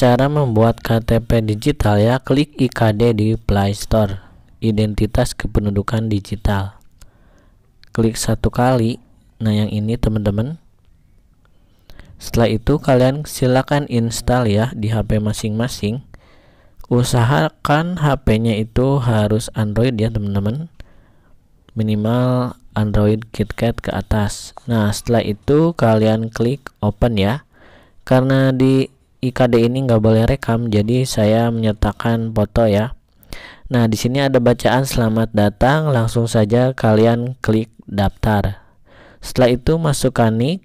Cara membuat KTP digital ya, klik IKD di Play Store. Identitas kependudukan digital. Klik satu kali. Nah, yang ini teman-teman. Setelah itu kalian silakan install ya di HP masing-masing. Usahakan HP-nya itu harus Android ya, teman-teman. Minimal Android KitKat ke atas. Nah, setelah itu kalian klik open ya. Karena di IKD ini nggak boleh rekam, jadi saya menyertakan foto ya. Nah, di sini ada bacaan selamat datang, langsung saja kalian klik daftar. Setelah itu masukkan nik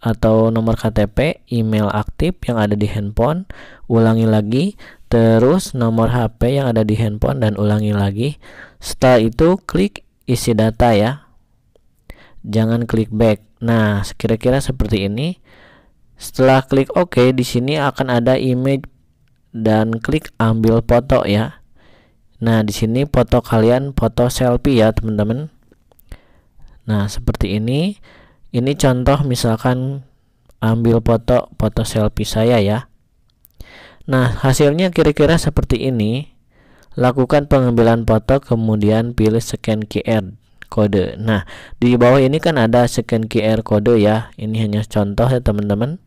atau nomor KTP, email aktif yang ada di handphone, ulangi lagi, terus nomor HP yang ada di handphone dan ulangi lagi. Setelah itu klik isi data ya. Jangan klik back. Nah, kira-kira seperti ini. Setelah klik OK, di sini akan ada image dan klik ambil foto ya. Nah, di sini foto kalian foto selfie ya, teman-teman. Nah, seperti ini. Ini contoh misalkan ambil foto foto selfie saya ya. Nah, hasilnya kira-kira seperti ini. Lakukan pengambilan foto kemudian pilih scan QR kode. Nah, di bawah ini kan ada scan QR kode ya. Ini hanya contoh ya, teman-teman.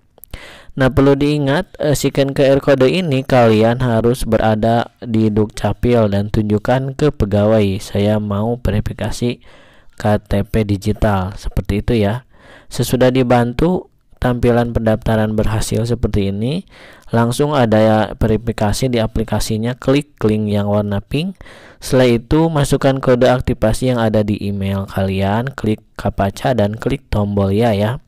Nah perlu diingat eh, scan QR kode ini kalian harus berada di Dukcapil dan tunjukkan ke pegawai saya mau verifikasi KTP digital seperti itu ya. Sesudah dibantu tampilan pendaftaran berhasil seperti ini, langsung ada ya verifikasi di aplikasinya klik link yang warna pink. Setelah itu masukkan kode aktivasi yang ada di email kalian, klik kapaca dan klik tombol ya ya.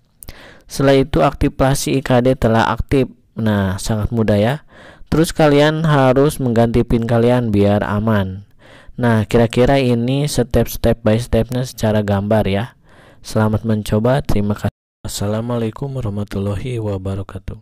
Setelah itu aktivasi IKD telah aktif. Nah, sangat mudah ya. Terus kalian harus mengganti pin kalian biar aman. Nah, kira-kira ini step-step by stepnya secara gambar ya. Selamat mencoba, terima kasih. Assalamualaikum warahmatullahi wabarakatuh.